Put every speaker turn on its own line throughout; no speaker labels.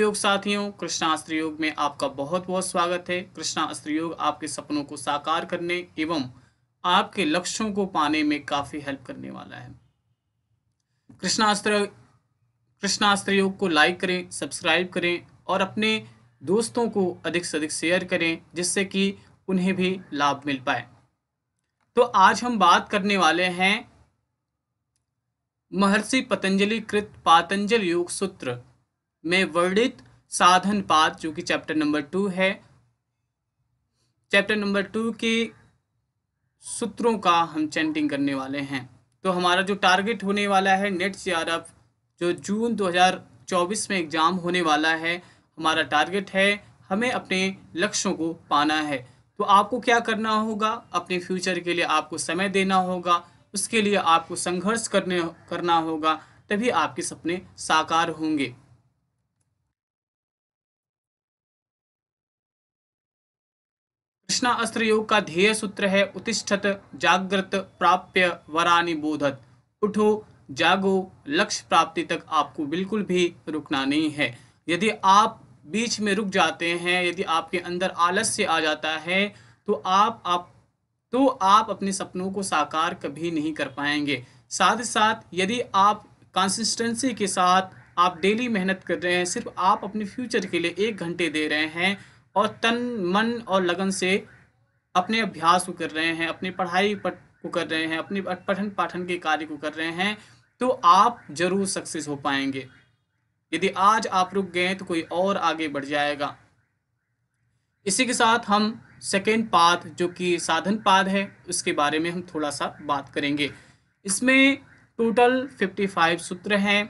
योग साथियों कृष्णास्त्र योग में आपका बहुत बहुत स्वागत है कृष्णास्त्र योग आपके सपनों को साकार करने एवं आपके लक्ष्यों को पाने में काफी हेल्प करने वाला है कृष्णास्त्र कृष्णास्त्र योग को लाइक करें सब्सक्राइब करें और अपने दोस्तों को अधिक से अधिक शेयर करें जिससे कि उन्हें भी लाभ मिल पाए तो आज हम बात करने वाले हैं महर्षि पतंजलि कृत पातंजल योग सूत्र में वर्णित साधन पाद जो कि चैप्टर नंबर टू है चैप्टर नंबर टू के सूत्रों का हम चैंटिंग करने वाले हैं तो हमारा जो टारगेट होने वाला है नेट सी जो जून 2024 में एग्ज़ाम होने वाला है हमारा टारगेट है हमें अपने लक्ष्यों को पाना है तो आपको क्या करना होगा अपने फ्यूचर के लिए आपको समय देना होगा उसके लिए आपको संघर्ष करने करना होगा तभी आपके सपने साकार होंगे अस्त्र योग का ध्येय सूत्र है उत्तिष्ठत जागृत प्राप्य वरानी बोधत उठो जागो लक्ष्य प्राप्ति तक आपको बिल्कुल भी रुकना नहीं है यदि आप बीच में रुक जाते हैं यदि आपके अंदर आलस्य आ जाता है तो आप आप तो आप अपने सपनों को साकार कभी नहीं कर पाएंगे साथ ही साथ यदि आप कंसिस्टेंसी के साथ आप डेली मेहनत कर रहे हैं सिर्फ आप अपने फ्यूचर के लिए एक घंटे दे रहे हैं और तन मन और लगन से अपने अभ्यास को कर रहे हैं अपनी पढ़ाई पट को कर रहे हैं अपने पठन पाठन के कार्य को कर रहे हैं तो आप जरूर सक्सेस हो पाएंगे यदि आज आप रुक गए तो कोई और आगे बढ़ जाएगा इसी के साथ हम सेकेंड पाद जो कि साधन पाद है उसके बारे में हम थोड़ा सा बात करेंगे इसमें टोटल फिफ्टी फाइव सूत्र हैं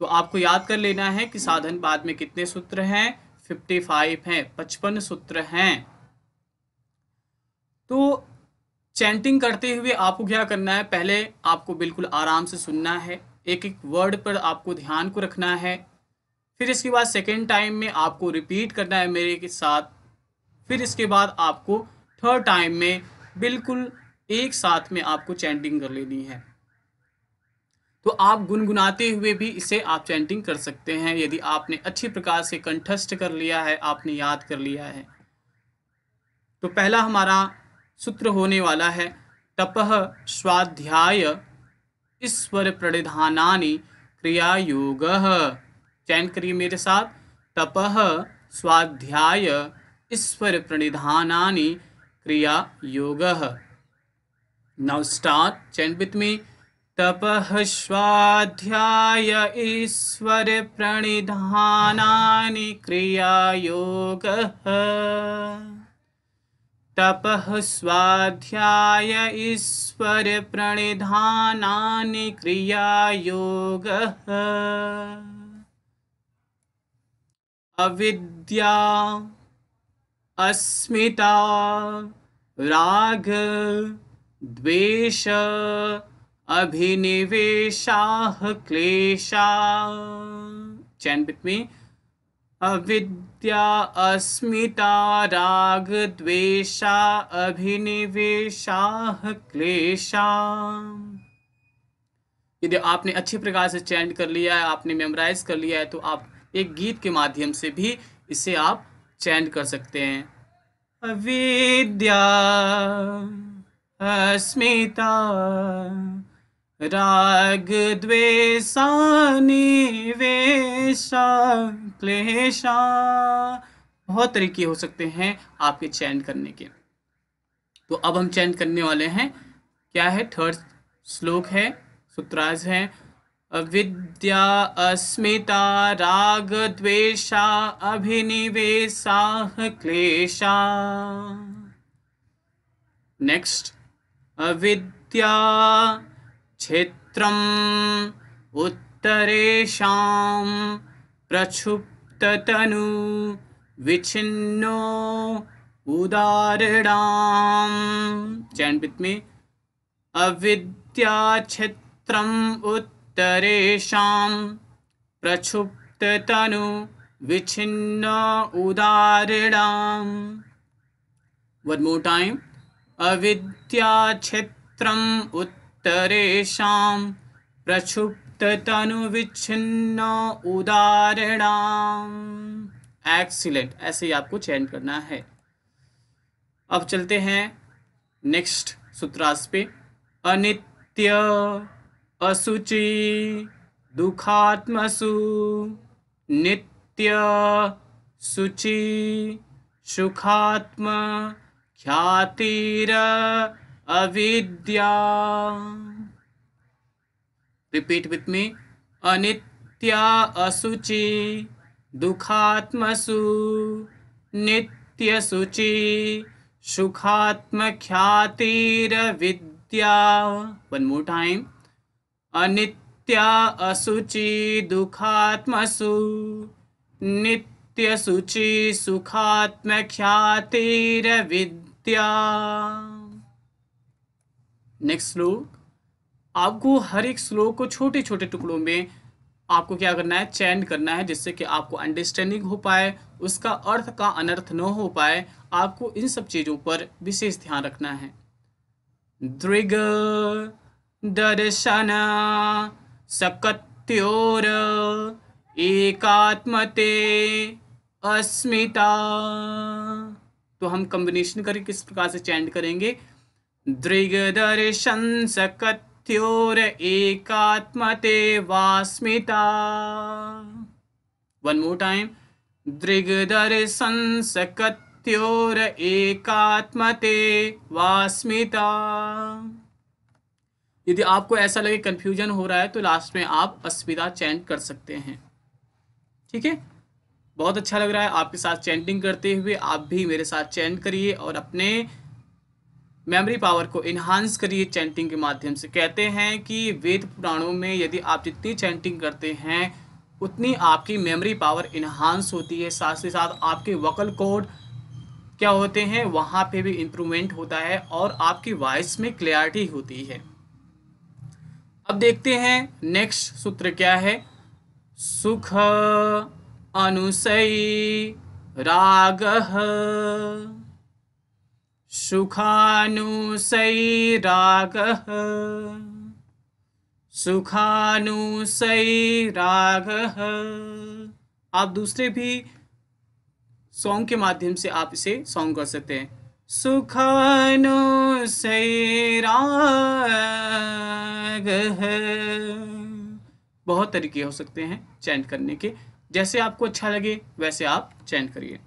तो आपको याद कर लेना है कि साधन पाद में कितने सूत्र हैं फिफ्टी फाइव हैं पचपन सूत्र हैं तो चैंटिंग करते हुए आपको क्या करना है पहले आपको बिल्कुल आराम से सुनना है एक एक वर्ड पर आपको ध्यान को रखना है फिर इसके बाद सेकेंड टाइम में आपको रिपीट करना है मेरे के साथ फिर इसके बाद आपको थर्ड टाइम में बिल्कुल एक साथ में आपको चैंटिंग कर लेनी है तो आप गुनगुनाते हुए भी इसे आप चैंटिंग कर सकते हैं यदि आपने अच्छी प्रकार से कंठस्थ कर लिया है आपने याद कर लिया है तो पहला हमारा सूत्र होने वाला है तपह स्वाध्याय ईश्वर प्रणिधानी क्रिया योग चैन करिए मेरे साथ तपह स्वाध्याय ईश्वर प्रणिधानी क्रिया योग now start chant with me तपः स्वाध्याय ईश्वरप्रणिधानानि क्रियायोगः तपः स्वाध्याय ईश्वरप्रणिधानानि क्रियायोगः अविद्या अस्मिता राग द्वेष अभिनिवेश क्लेशा चैन बिटवी अविद्या अस्मिता राग द्वेषा अभिनिवेशाह क्लेशा यदि आपने अच्छे प्रकार से चैंट कर लिया है आपने मेमोराइज कर लिया है तो आप एक गीत के माध्यम से भी इसे आप चैंट कर सकते हैं अविद्या अस्मिता द्वेश क्लेशा बहुत तरीके हो सकते हैं आपके चैंट करने के तो अब हम चैंट करने वाले हैं क्या है थर्ड श्लोक है सूत्राज है अविद्या अस्मिता राग द्वेषा अभिनिवेशा क्लेशा नेक्स्ट अविद्या क्षेत्र उत्तरेशा प्रक्षुप्तनु विचिन्नो उदारणाम् चैंड विथ मी क्षेत्र उत्तरेशा प्रक्षुप्तनु विचिन्न उदारिणाम् वन मोर टाइम अविद्या क्षेत्र उत्तर तरेषां प्रक्षुब्धतनुविच्छिन्ना उदाहरणाम एक्सीलेंट ऐसे ही आपको चयन करना है अब चलते हैं नेक्स्ट सूत्रास पे अनित्य असुचि दुखात्मसु नित्य सुचि सुखात्म ख्यातिर अविद्या रिपीट विथ मी अनित्या असुचि दुखात्मसु नित्यसुचि विद्या वन मोर टाइम अनित्या असुचि दुखात्मसु नित्यसुचि विद्या नेक्स्ट श्लोक आपको हर एक श्लोक को छोटे छोटे टुकड़ों में आपको क्या करना है चैन करना है जिससे कि आपको अंडरस्टैंडिंग हो पाए उसका अर्थ का अनर्थ न हो पाए आपको इन सब चीज़ों पर विशेष ध्यान रखना है दृग दर्शन सकत्योर एकात्मते अस्मिता तो हम कम्बिनेशन करके किस प्रकार से चैंड करेंगे दृग्दर्शंसकथ्योर एकात्मते वास्मिता वन मोर टाइम दृग्दर्शंसकथ्योर एकात्मते वास्मिता यदि आपको ऐसा लगे कंफ्यूजन हो रहा है तो लास्ट में आप अस्मिता चैंट कर सकते हैं ठीक है बहुत अच्छा लग रहा है आपके साथ चैंटिंग करते हुए आप भी मेरे साथ चैंट करिए और अपने मेमोरी पावर को इन्हांस करिए चैंटिंग के माध्यम से कहते हैं कि वेद पुराणों में यदि आप जितनी चैंटिंग करते हैं उतनी आपकी मेमोरी पावर इन्हांस होती है साथ ही साथ आपके वकल कोड क्या होते हैं वहाँ पे भी इम्प्रूवमेंट होता है और आपकी वॉइस में क्लैरिटी होती है अब देखते हैं नेक्स्ट सूत्र क्या है सुख अनुसई राग सुखानुसैराग सुखानुसैराग आप दूसरे भी सॉन्ग के माध्यम से आप इसे सॉन्ग कर सकते हैं सुखानु सुखानुसैरागः बहुत तरीके हो सकते हैं चैंट करने के जैसे आपको अच्छा लगे वैसे आप चैंट करिए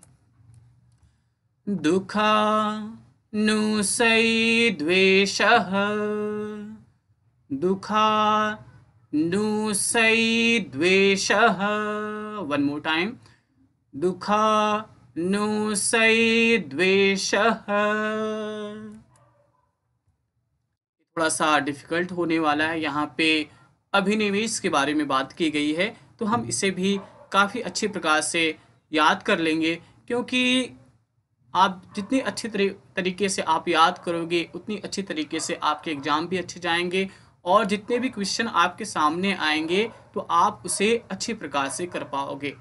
दुखा नुसै द्वेषः दुखा नुसै द्वेषः वन मोर टाइम दुखा नुसै द्वेषः थोड़ा सा डिफिकल्ट होने वाला है यहाँ पे अभिनिवेश के बारे में बात की गई है तो हम इसे भी काफ़ी अच्छे प्रकार से याद कर लेंगे क्योंकि आप जितनी अच्छी तरीके से आप याद करोगे उतनी अच्छी तरीके से आपके एग्ज़ाम भी अच्छे जाएंगे और जितने भी क्वेश्चन आपके सामने आएंगे तो आप उसे अच्छे प्रकार से कर पाओगे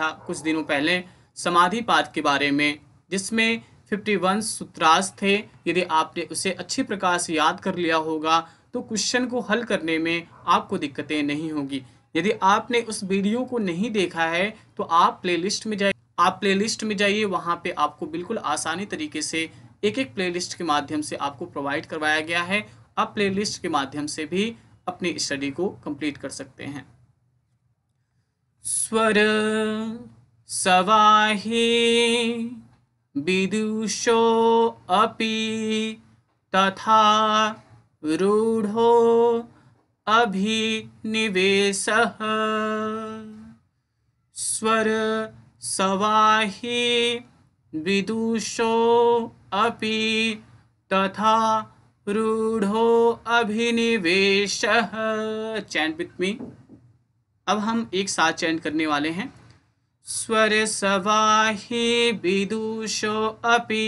कुछ दिनों पहले समाधि पाद के बारे में जिसमें फिफ्टी वन सूत्रास थे यदि आपने उसे अच्छे प्रकार से याद कर लिया होगा तो क्वेश्चन को हल करने में आपको दिक्कतें नहीं होगी यदि आपने उस वीडियो को नहीं देखा है तो आप प्लेलिस्ट में जाए आप प्लेलिस्ट में जाइए वहाँ पे आपको बिल्कुल आसानी तरीके से एक एक प्लेलिस्ट के माध्यम से आपको प्रोवाइड करवाया गया है आप प्लेलिस्ट के माध्यम से भी अपनी स्टडी को कंप्लीट कर सकते हैं स्वर सवाहे विदुषो अपि तथा रूढ़ो अभिनिवेश स्वर सवाहि विदुषो अपि तथा रूढ़ो अभिनिवेश चैन विथ मी अब हम एक साथ चैन करने वाले हैं स्वर सवाहि विदुषो अपि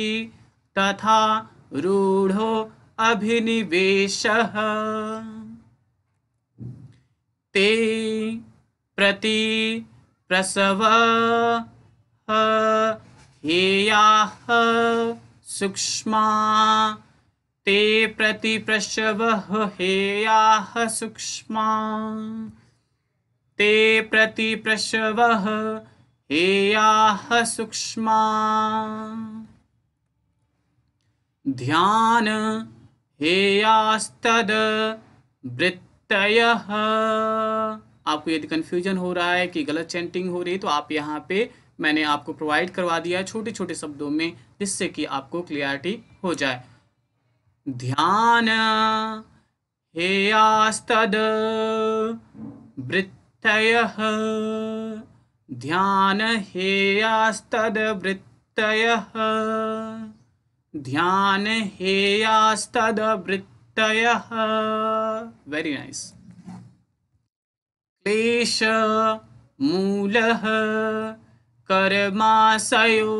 तथा रूढ़ो अभिनिवेश ते प्रति प्रसव हेया सूक्ष्मा ते प्रति प्रसव हेया सूक्ष्मा ते प्रति प्रसव हेया सूक्ष्मा ध्यान हेयास्तद वृत्तयः आपको यदि कन्फ्यूजन हो रहा है कि गलत चैंटिंग हो रही है तो आप यहाँ पे मैंने आपको प्रोवाइड करवा दिया है छोटे छोटे शब्दों में जिससे कि आपको क्लियरिटी हो जाए ध्यान हे आस्तद वृत्त ध्यान हे आस्तद वृत्त ध्यान हे आस्तद वृत्तय वेरी नाइस nice. क्लेश मूल कर्माशयो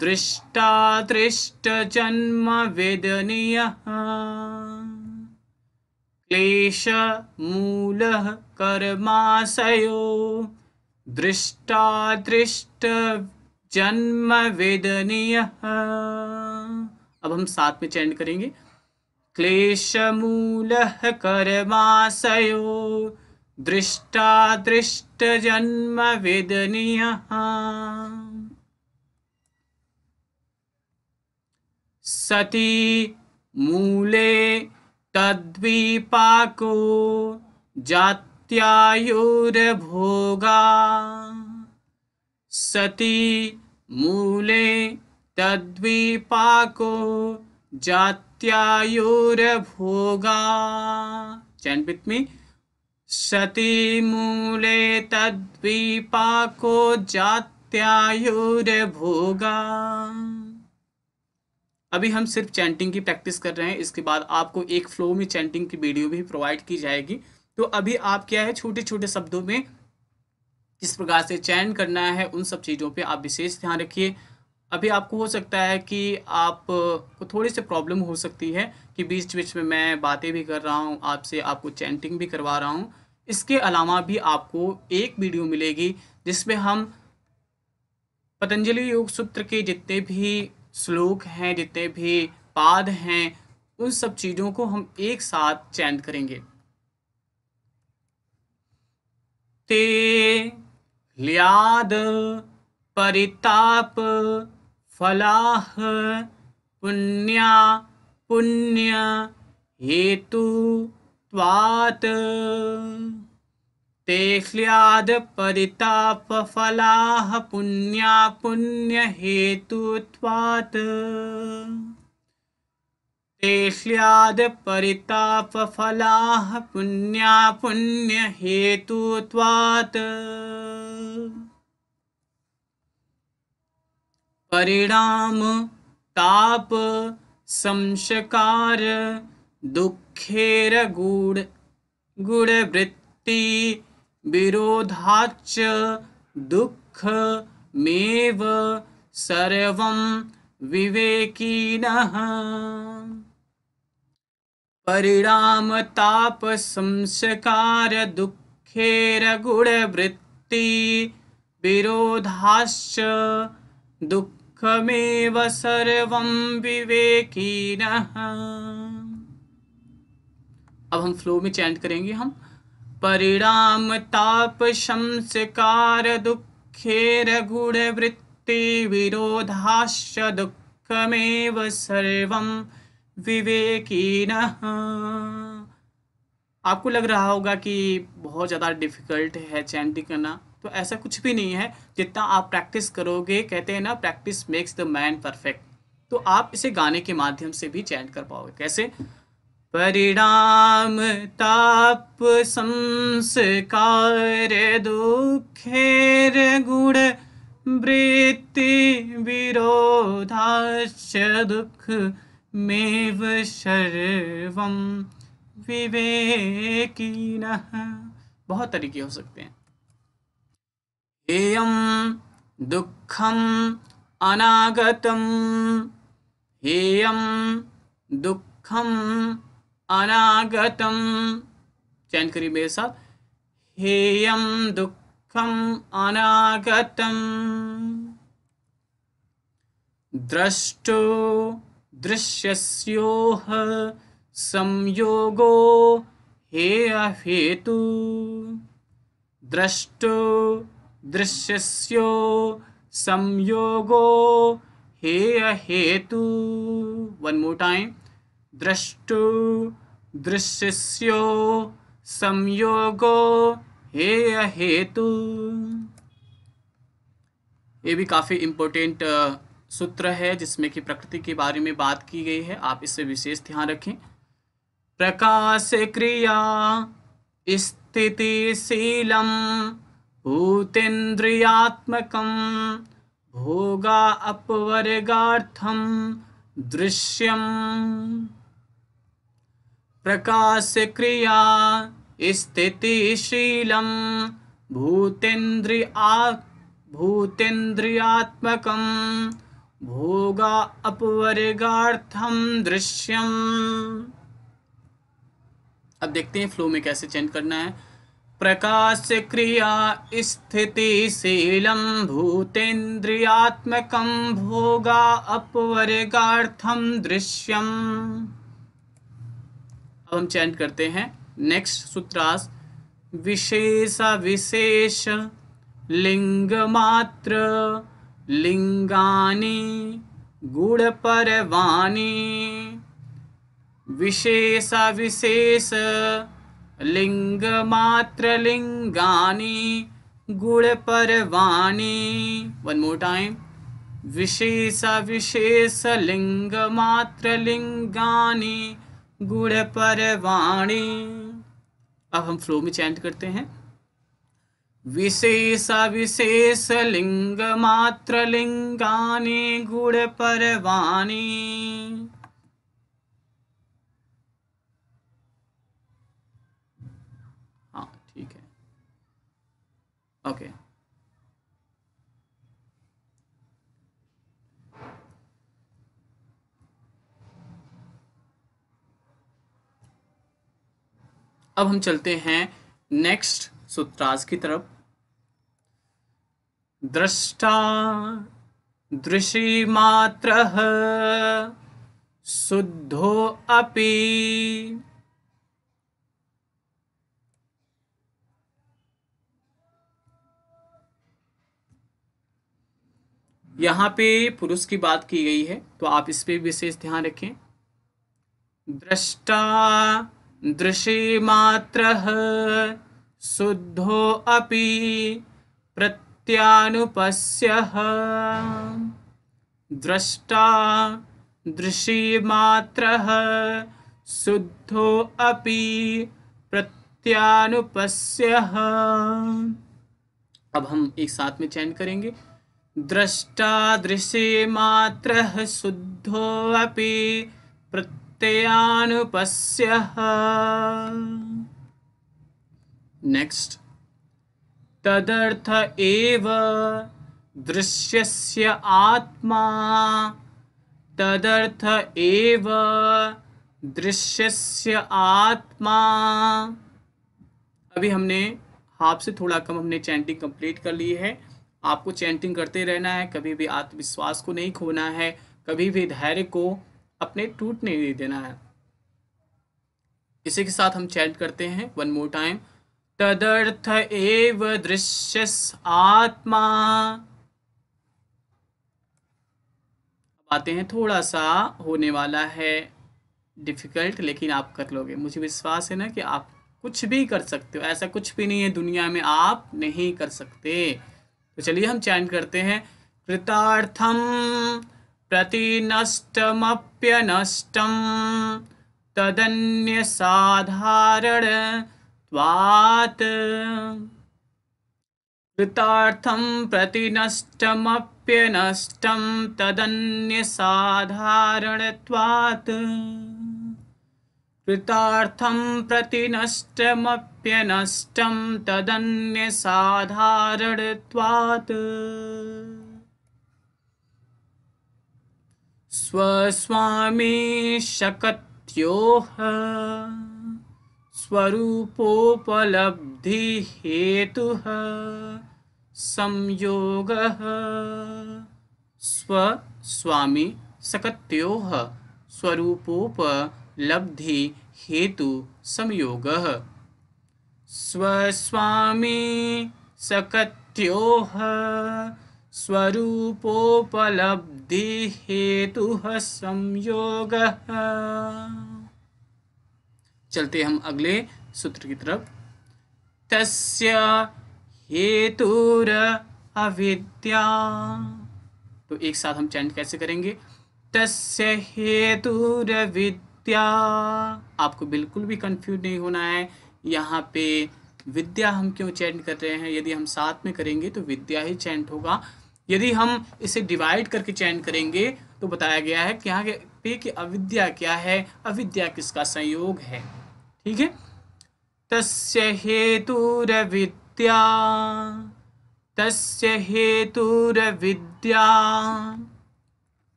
दृष्टादृष्टजन्मवेदनीयः क्लेशमूलः कर्माशयो वेदनीय अब हम साथ में चैंड करेंगे क्लेश मूल कर्माशयो दृष्ट दृष्टादृष्टजन्मविदनियः सती मूले तद्वीपाको जात्यायुर्भोगा सती मूले तद्वीपाको जात्यायुर्भोगा चैन विथ मी सती मूले तद्वीपाको जात्यायुर्भोगा अभी हम सिर्फ चैंटिंग की प्रैक्टिस कर रहे हैं इसके बाद आपको एक फ्लो में चैंटिंग की वीडियो भी प्रोवाइड की जाएगी तो अभी आप क्या है छोटे छोटे शब्दों में किस प्रकार से चैन करना है उन सब चीज़ों पे आप विशेष ध्यान रखिए अभी आपको हो सकता है कि आप को थोड़ी सी प्रॉब्लम हो सकती है कि बीच बीच में मैं बातें भी कर रहा हूँ आपसे आपको चैंटिंग भी करवा रहा हूँ इसके अलावा भी आपको एक वीडियो मिलेगी जिसमें हम पतंजलि योग सूत्र के जितने भी श्लोक हैं जितने भी पाद हैं उन सब चीज़ों को हम एक साथ चैंट करेंगे ते लियाद परिताप फलाह पुण्या पुण्य हेतु त्वात् तेह्ल्याद् परितापफलाः पुण्या पुण्यहेतुत्वात् तेह्ल्याद् परितापफलाः पुण्या पुण्यहेतुत्वात् परिणाम ताप संस्कार दुःखेर गुड गुणवृत्ति दुख मेव सर्वं विवेकिनः परिणाम ताप संस्कार दुःखेर गुणवृत्ति विरोधाश्च दुख खमेव सर्वं विवेकिनः अब हम फ्लो में चैंट करेंगे हम परिणाम ताप कार दुखे रघुड़ वृत्ति विरोधाश्च दुःखमेव सर्वं विवेकिनः आपको लग रहा होगा कि बहुत ज़्यादा डिफिकल्ट है चैंटिंग करना तो ऐसा कुछ भी नहीं है जितना आप प्रैक्टिस करोगे कहते हैं ना practice makes the man perfect तो आप इसे गाने के माध्यम से भी चेंज कर पाओगे कैसे परिणाम ताप संस्कार दुखेर गुण वृत्ति विरोधाश दुख मेव शर्वम विवेकी बहुत तरीके हो सकते हैं हेयं दुःखम् अनागतं हेयं दुःखम् अनागतम चैन करिए मेरे साथ हेयम दुखम अनागतम द्रष्टो दृश्यस्योह संयोगो हे अहेतु द्रष्टो दृश्यस्यो संयोगो हे हेतु वन मोर टाइम दृष्टु दृश्यस्यो संयोगो हे हेतु ये भी काफ़ी इंपॉर्टेंट uh, सूत्र है जिसमें कि प्रकृति के बारे में बात की गई है आप इससे विशेष ध्यान रखें प्रकाश क्रिया स्थितिशीलम भोग भोगा दृश्यम प्रकाश क्रिया स्थितिशील भूतेन्द्रिया भूतेन्द्रियात्मक भोगा अपवर्गा दृश्यम अब देखते हैं फ्लो में कैसे चेंज करना है प्रकाशक्रिया स्थितिशीलं भूतेन्द्रियात्मक भोगा अपवर्गार्थं दृश्यम अब हम चैन करते हैं नेक्स्ट सूत्रास विशेष विशेष लिंग मात्र लिंगानी गुण परवानी विशेष विशेष लिंग गुण परवाणी वन मोर टाइम विशेष विशेष लिंग मात्र लिंगानी गुण परवाणी अब हम फ्लो में चैंट करते हैं विशेष विशेष लिंग मात्र लिंगानी गुण परवाणी Okay. अब हम चलते हैं नेक्स्ट सूत्रास की तरफ दृष्टा दृषि मात्र शुद्धो अपी यहाँ पे पुरुष की बात की गई है तो आप इस पर विशेष ध्यान रखें दृष्टा दृशि मात्र शुद्धो अपि प्रत्यानुपस्य दृष्टा दृशि मात्र शुद्धो अपि प्रत्यानुपस्य अब हम एक साथ में चयन करेंगे द्रष्टा दृशे मात्रः शुद्धोऽपि प्रत्ययानुपस्यः नेक्स्ट तदर्थ एव दृश्यस्य आत्मा तदर्थ एव दृश्यस्य आत्मा अभी हमने हाफ से थोड़ा कम हमने चैंटिंग कंप्लीट कर ली है आपको चैंटिंग करते रहना है कभी भी आत्मविश्वास को नहीं खोना है कभी भी धैर्य को अपने टूट नहीं देना है इसी के साथ हम चैंट करते हैं वन मोर टाइम तदर्थ एव दृश्य आत्मा आते हैं थोड़ा सा होने वाला है डिफ़िकल्ट लेकिन आप कर लोगे मुझे विश्वास है ना कि आप कुछ भी कर सकते हो ऐसा कुछ भी नहीं है दुनिया में आप नहीं कर सकते तो चलिए हम चैन करते हैं कृतार्थम प्रतिनष्टमप्यनष्टम तदन्य साधारण कृतार्थम प्रतिनष्टमप्यनष्टम तदन्य साधारण कृतार्थं प्रतिनष्टमप्यनष्टं तदन्यसाधारणत्वात् स्वस्वामी शकत्योः स्वरूपोपलब्धिहेतुः संयोगः स्वस्वामी सकत्योः स्वरूपोप लब्धि हेतु संयोग स्वस्वामी स्वरूपोपलब्धि हेतु संयोग चलते हम अगले सूत्र की तरफ तस्य हेतुर अविद्या तो एक साथ हम चैंट कैसे करेंगे तस्य हेतुर विद्या विद्या आपको बिल्कुल भी कंफ्यूज नहीं होना है यहाँ पे विद्या हम क्यों चेंट कर रहे हैं यदि हम साथ में करेंगे तो विद्या ही चेंट होगा यदि हम इसे डिवाइड करके चेंट करेंगे तो बताया गया है कि यहाँ पे कि अविद्या क्या है अविद्या किसका संयोग है ठीक है तस्य हेतुरविद्या तस्य विद्या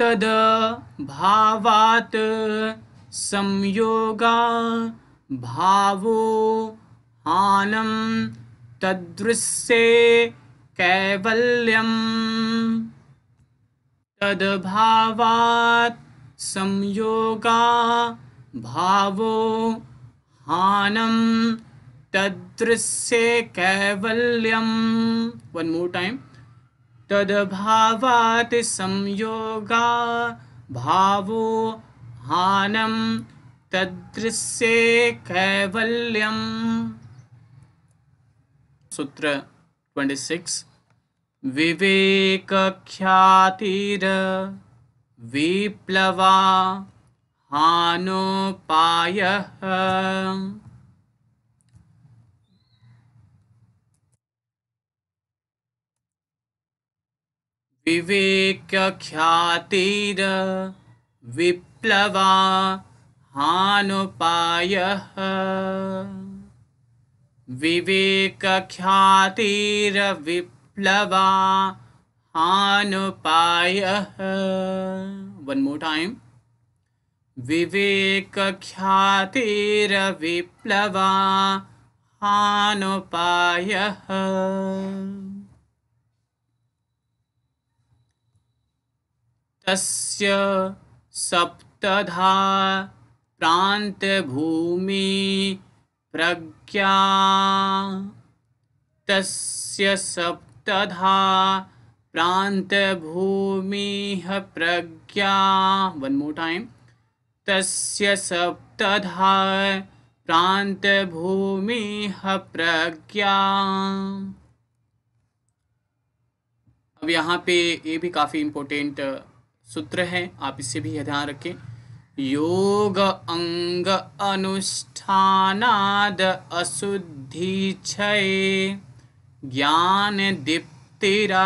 तद भावात संयोगा भावो हानम तदृश्य कैवल्यम भावात संयोगा भावो हानम तदृश्य कैवल्यम वन मोर टाइम तदभावात् संयोगा भावो हानम तदृश्य कैवल्यम सूत्र 26 विवेक ख्यातिर विप्लवा हानोपायः विवेक ख्यातिर विप्लवा हानुपाय विवेक ख्यातिर विप्लवा हानुपाय वन मोर टाइम विवेक ख्यातिर विप्लवा हानुपाय तस्य सप्तधा भूमि प्रज्ञा तस्य सप्तधा भूमि प्रज्ञा वन मोर टाइम तस्य सप्तधा प्रांत भूमि प्रज्ञा अब यहाँ पे ये भी काफ़ी इम्पोर्टेंट सूत्र है आप इससे भी ध्यान रखें योग अंग अनुष्ठानाद अशुद्धि क्षय ज्ञान दीप्तिरा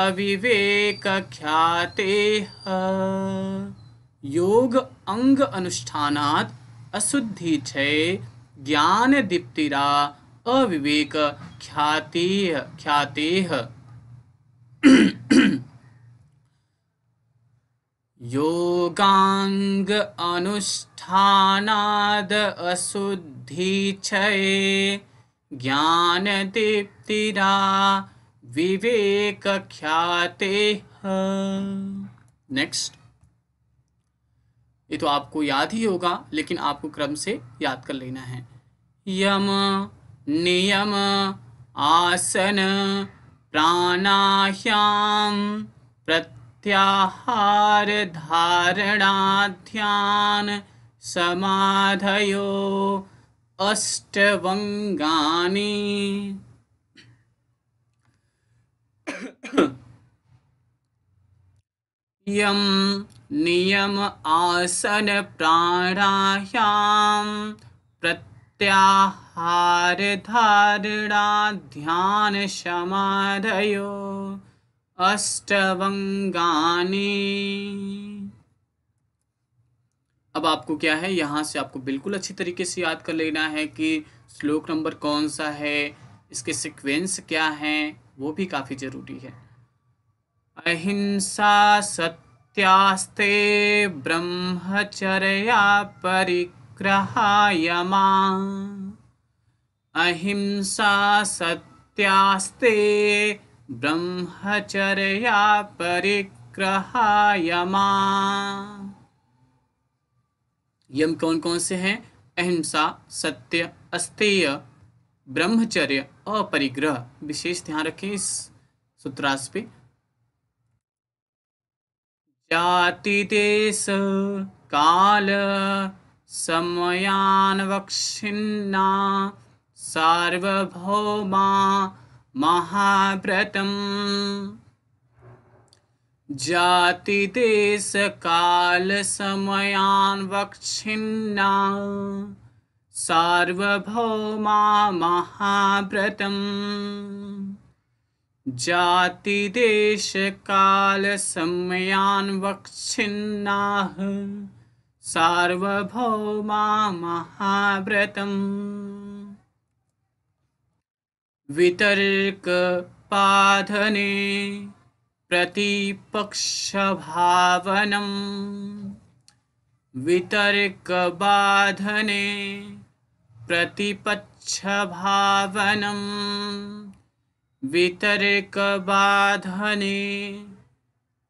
अविवेक ख्याते योग अंग अनुष्ठान अशुद्धि क्षय ज्ञान दीप्तिरा अविवेक ख्याते ख्याते योगांग अनुष्ठानाद अशुद्धि क्षय ज्ञान दीप्तिरा विवेक ख्याते नेक्स्ट ये तो आपको याद ही होगा लेकिन आपको क्रम से याद कर लेना है यम नियम आसन प्राणायाम प्रत्य प्रत्याहार धारणा ध्यान समाधयो अष्टवङ्गानि यं नियम आसन प्राणायाम प्रत्याहार धारणा ध्यान समाधयो अष्टवंगाने अब आपको क्या है यहाँ से आपको बिल्कुल अच्छी तरीके से याद कर लेना है कि श्लोक नंबर कौन सा है इसके सिक्वेंस क्या हैं वो भी काफ़ी ज़रूरी है अहिंसा सत्यास्ते ब्रह्मचर्या परिग्रहायमा अहिंसा सत्यास्ते ब्रह्मचर्या परिग्रहायमा यम कौन कौन से हैं अहिंसा सत्य अस्तेय ब्रह्मचर्य अपरिग्रह विशेष ध्यान रखें इस सूत्रास पे जाति देश काल समयान वक्षिन्ना सार्वभौमा महाव्रतम् जातिदेशकालसमयान् वक्षिन्ना सार्वभौमा महाव्रतम् जातिदेशकालसमयान् वक्षिन्ना सार्वभौमा महाव्रतम् प्रतिपक्ष भावनम वितर्क बाधने प्रतिपक्ष भावनम वितर्क बाधने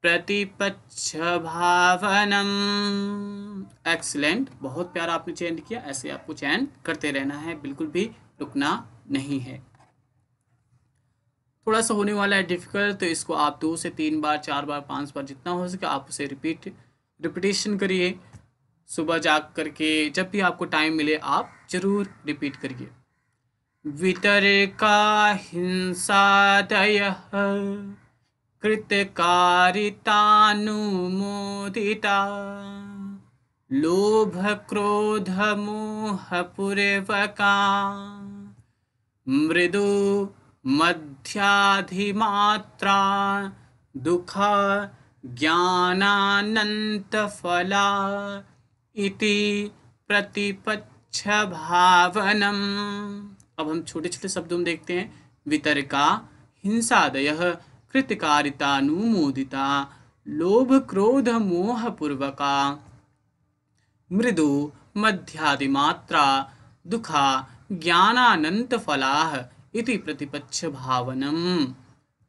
प्रतिपक्ष भावनम एक्सलेंट बहुत प्यारा आपने चैन किया ऐसे आपको चैन करते रहना है बिल्कुल भी रुकना नहीं है थोड़ा सा होने वाला है डिफ़िकल्ट तो इसको आप दो से तीन बार चार बार पांच बार जितना हो सके आप उसे रिपीट रिपीटेशन करिए सुबह जाग करके जब भी आपको टाइम मिले आप जरूर रिपीट करिए वितर का हिंसा दय कृतकारितानुमोदिता लोभ क्रोध मोह पुरवका मृदु मध्याधिमात्रा दुख ज्ञानानन्तफला इति प्रतिपक्ष भावनम अब हम छोटे छोटे शब्दों में देखते हैं वितरका हिंसादय अनुमोदिता लोभ क्रोध मोह पूर्वका मृदु मध्यादिमात्रा दुखा ज्ञानानंत फलाह इति प्रतिपक्ष भावनम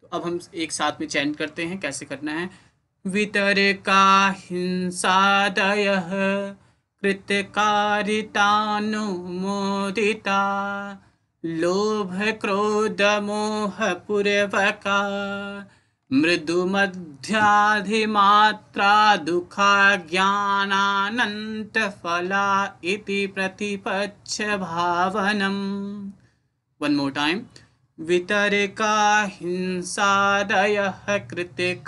तो अब हम एक साथ में चैन करते हैं कैसे करना है वितर का हिंसादय कृतकारितानुमोदिता लोभ क्रोध मोह पूर्वका दुखा ज्ञानानंत फला इति प्रतिपच्छ भावनम वन मोर टाइम वितरका हिंसादयः कृतकारितानुमोदिता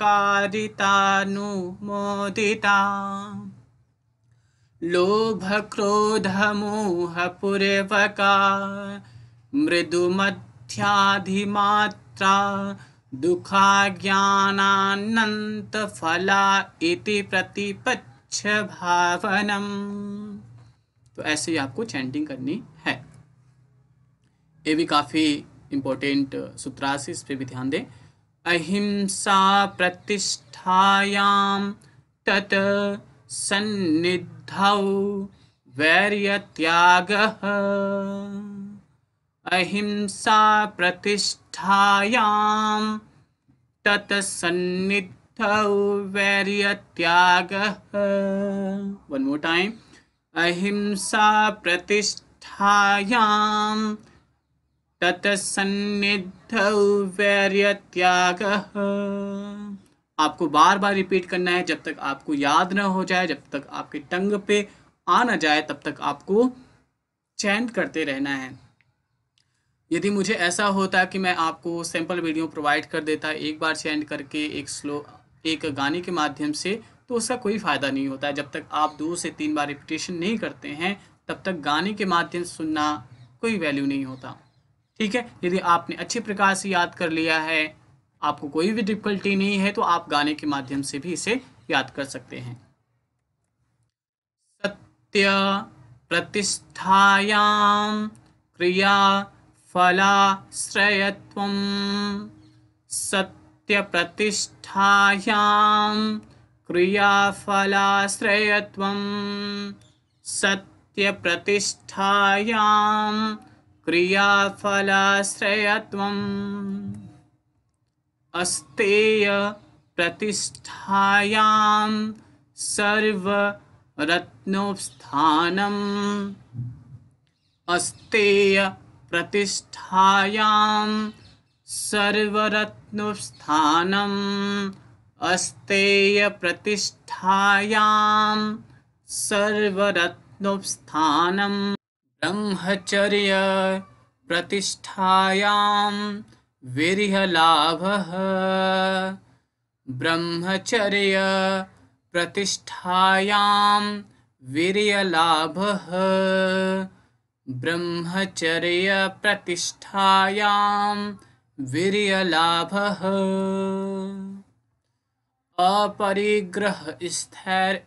दुखा ज्ञानानंत फला इति प्रतिपक्ष भावनम तो ऐसे ही आपको चैंटिंग करनी है ये भी काफ़ी इम्पोर्टेंट सूत्रास इस पर भी ध्यान दें अहिंसा प्रतिष्ठायाम तत् वैर्य त्याग अहिंसा सन्निध वैर्य त्याग वन मोर टाइम अहिंसा प्रतिष्ठायाम ततः वैर्य त्याग आपको बार बार रिपीट करना है जब तक आपको याद ना हो जाए जब तक आपके टंग पे आ ना जाए तब तक आपको चैंट करते रहना है यदि मुझे ऐसा होता कि मैं आपको सैंपल वीडियो प्रोवाइड कर देता एक बार चैंट करके एक स्लो एक गाने के माध्यम से तो उसका कोई फ़ायदा नहीं होता है जब तक आप दो से तीन बार रिपीटेशन नहीं करते हैं तब तक गाने के माध्यम सुनना कोई वैल्यू नहीं होता ठीक है यदि आपने अच्छे प्रकार से याद कर लिया है आपको कोई भी डिफिकल्टी नहीं है तो आप गाने के माध्यम से भी इसे याद कर सकते हैं सत्य प्रतिष्ठायाम क्रिया फलाश्रयत्व सत्य प्रतिष्ठायाम क्रिया फलाश्रयत्व सत्य प्रतिष्ठायाम क्रियाफलाश्रयत्वम् अस्तेय प्रतिष्ठायां सर्वरत्नोपस्थानम् अस्तेय प्रतिष्ठायां सर्वरत्नोपस्थानम् अस्तेय प्रतिष्ठायां सर्वरत्नोपस्थानम् ब्रह्मचर्यप्रतिष्ठायां वीर्यलाभः प्रतिष्ठायां वीर्यलाभः अपरिग्रह वीर्यलाभः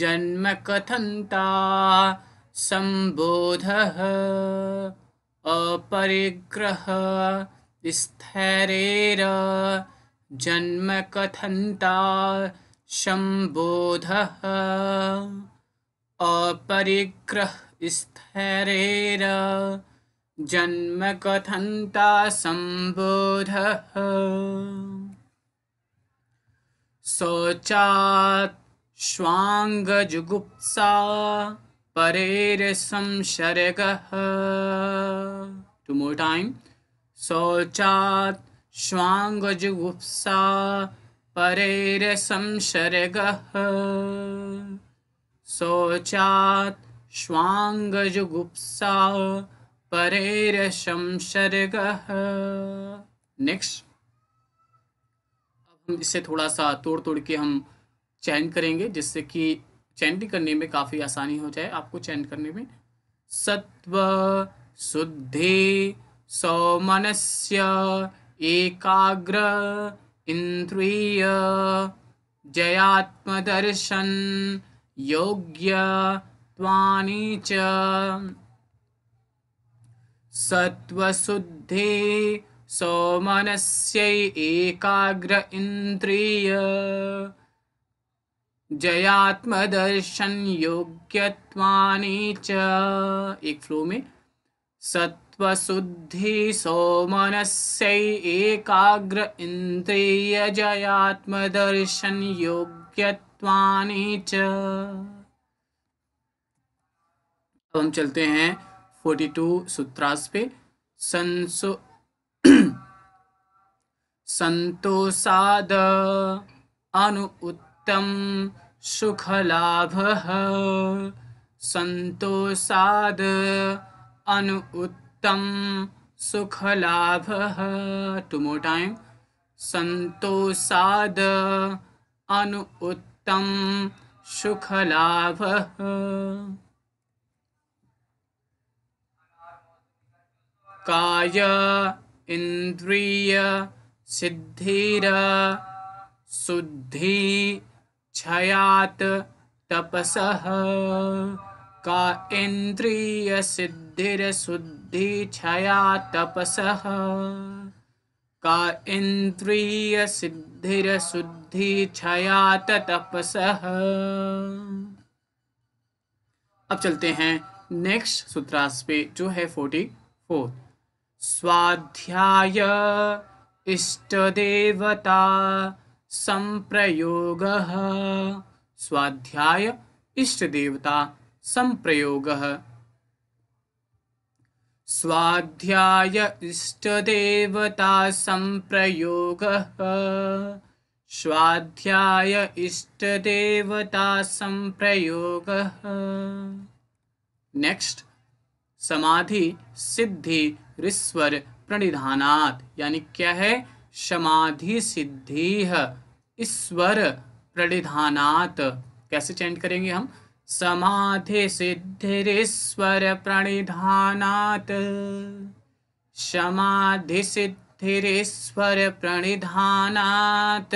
जन्म कथन्ता संबोध अपरिग्रह स्थैरेर कथंता संबोध अपरिग्रह स्थैरेर संबोध शौचा शौचात् जुगुप्सा परेर टू मोर टाइम शौचात टैम् जुगुप्सा परेर संसर्ग शौचात शौचात् जुगुप्सा परेर संसर्ग नेक्स्ट अब हम इसे थोड़ा सा तोड़ तोड़ के हम चयन करेंगे जिससे कि चैंट करने में काफ़ी आसानी हो जाए आपको चैंट करने में सत्व शुद्धि सौमनस्य एकाग्र इंद्रिय जयात्मदर्शन योग्य त्वानि च सत्वशुद्धे सौमनस्य एकाग्र इंद्रिय जयात्मदर्शन योग्यत्वानि च एक फ्लो में सत्वशुद्धि सोमनस्यै एकाग्र इंद्रिय जयात्मदर्शन योग्यत्वानि च अब हम चलते हैं 42 सूत्रास पे संसो संतोषाद अनु नित्यं सुखलाभ संतोषाद अनुत्तम सुखलाभ सुखलाभः टु मोर् टैम् सन्तोषाद् अनु काय इंद्रिय सिद्धिर शुद्धि क्षयात् तपस का इंद्रिय सिद्धिर शुद्धि इन्द्रियसिद्धिरशुद्धिक्षया तपस का इंद्रिय सिद्धिर शुद्धि इन्द्रियसिद्धिरशुद्धिक्षया तपस अब चलते हैं नेक्स्ट सूत्रास पे जो है फोर्टी फोर स्वाध्याय इष्ट देवता संप्रयोग स्वाध्याय इष्ट देवता संप्रयोग स्वाध्याय इष्ट देवता संप्रयोग स्वाध्याय इष्ट देवता संप्रयोग नेक्स्ट समाधि सिद्धि ऋस्वर प्रणिधानात यानी क्या है समाधि सिद्धि ईश्वर प्रणिधानात कैसे चेंट करेंगे हम समाधि ईश्वर प्रणिधानात समाधि ईश्वर प्रणिधानात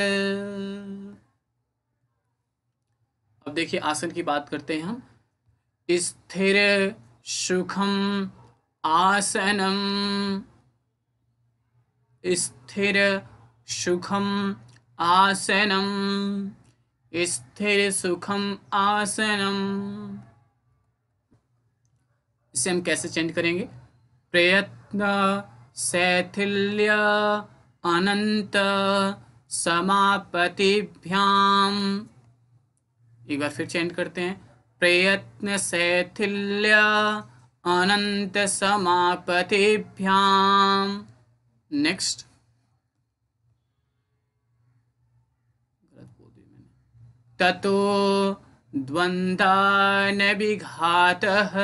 अब देखिए आसन की बात करते हैं हम स्थिर सुखम आसनम स्थिर सुखम आसनम स्थिर सुखम आसनम इसे हम कैसे चेंज करेंगे प्रयत्न शैथिल्य अनंत समापतिभ्याम एक बार फिर चेंज करते हैं प्रयत्न शैथिल्य अनंत समापतिभ्याम नेक्स्ट ततो द्वन्द्वान विघातः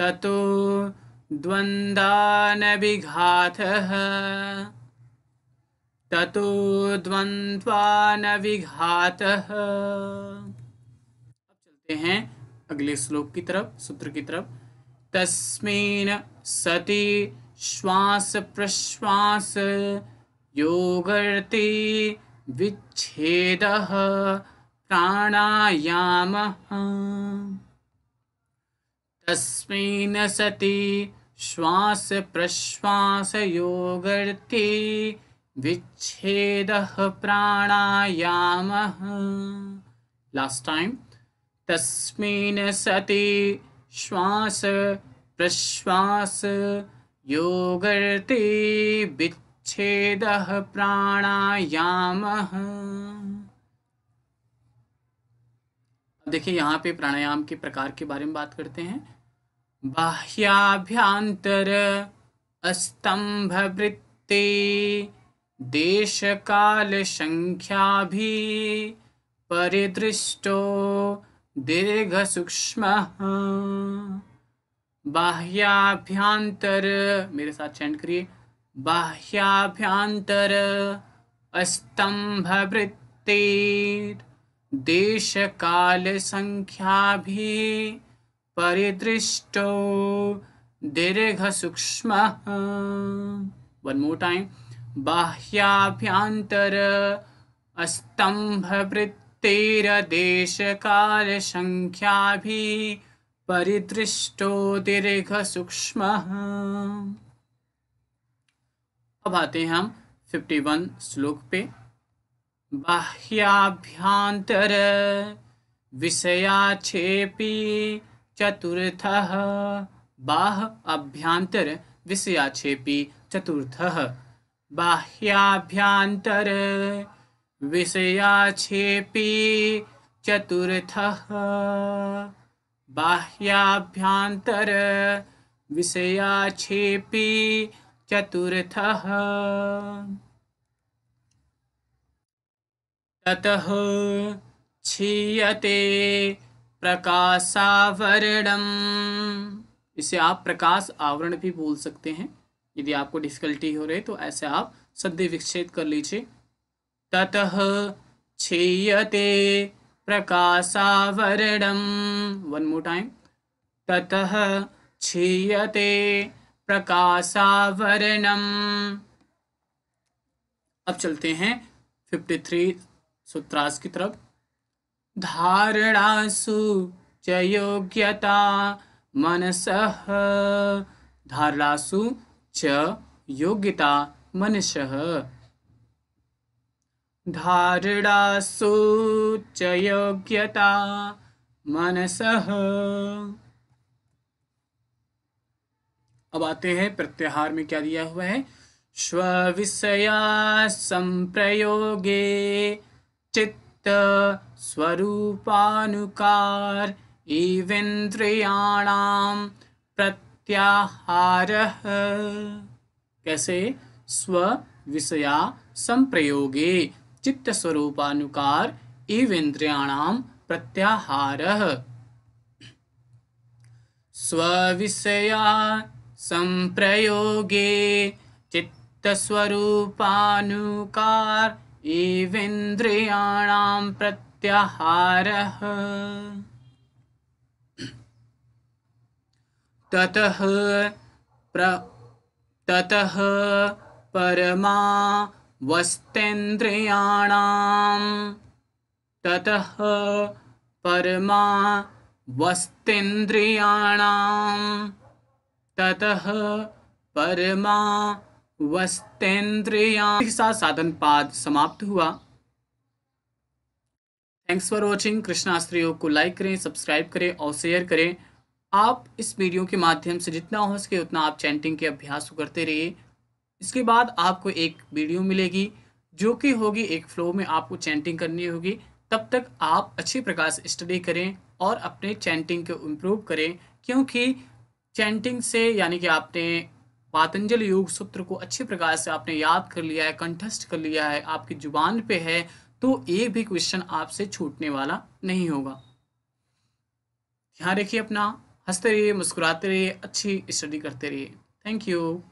ततो द्वन्द्वान विघातः ततो द्वंद्वान विघात अब चलते हैं अगले श्लोक की तरफ सूत्र की तरफ तस्मीन सती श्वास प्रश्वास योगर्ते विच्छेदः प्राणायामः तस्मिन् सति विच्छेद विच्छेदः लास्ट टाइम टैम् सती श्वास प्रश्वास योगर्ते विच्छेद प्राणायाम देखिए यहाँ पे प्राणायाम के प्रकार के बारे में बात करते हैं बाह्याभ्यांतर अस्तंभ वृत्ति देश काल संख्या भी परिदृष्टो दीर्घ सूक्ष्म बाह्याभ्यांतर मेरे साथ चैंट करिए बाह्याभ्यांतर स्तंभ वृत्ति देश काल संख्या भी परिदृष्टो दीर्घ सूक्ष्म वन मोर टाइम बाह्याभ्यांतर स्तंभ वृत्तिर देश काल संख्या भी परिदृष्टो दीर्घ सूक्ष्म अब आते हैं हम फिफ्टी वन श्लोक पे बाह्याभ्यांतर विषयाक्षेपी चतुर्थ बाह अभ्यांतर विषयाक्षेपी चतुर्थ बाह्याभ्यांतर विषयाक्षेपी चतुर्थ बाह्याभ्यांतर विषयाक्षेपी चतुर्थ ततः क्षीयते प्रकाशावरणम इसे आप प्रकाश आवरण भी बोल सकते हैं यदि आपको डिफिकल्टी हो रही तो ऐसे आप सद्य विक्षेद कर लीजिए ततः क्षीयते प्रकाशावरणम वन मोर टाइम ततः क्षीयते प्रकाशावरणम अब चलते हैं 53 सूत्रास की तरफ धारणासु च योग्यता मनस धारणासु च योग्यता मनसः धारणासूच योग्यता मनस अब आते हैं प्रत्याहार में क्या दिया हुआ है स्व विषया संप्रयोगे चित्त स्वरूपानुकार इवेन्द्रियाणाम प्रत्याहार कैसे स्व विषया संप्रयोगे चित्तस्वरूपानुकार इवेन्द्रियाणां प्रत्याहारः स्वविषया सम्प्रयोगे चित्तस्वरूपानुकार एवेन्द्रियाणां प्रत्याहारः ततः प्र ततः परमा वस्तेन्द्रियाण तत परमा वस्तेन्द्रियाण तत परमा वस्तेन्द्रिया के साथ साधन पाद समाप्त हुआ थैंक्स फॉर वॉचिंग कृष्णास्त्र को लाइक करें सब्सक्राइब करें और शेयर करें आप इस वीडियो के माध्यम से जितना हो सके उतना आप चैंटिंग के अभ्यास करते रहिए इसके बाद आपको एक वीडियो मिलेगी जो कि होगी एक फ्लो में आपको चैंटिंग करनी होगी तब तक आप अच्छे प्रकार से स्टडी करें और अपने चैंटिंग को इम्प्रूव करें क्योंकि चैंटिंग से यानी कि आपने पातंजल योग सूत्र को अच्छे प्रकार से आपने याद कर लिया है कंठस्थ कर लिया है आपकी जुबान पे है तो ये भी क्वेश्चन आपसे छूटने वाला नहीं होगा ध्यान रखिए अपना हंसते रहिए मुस्कुराते रहिए अच्छी स्टडी करते रहिए थैंक यू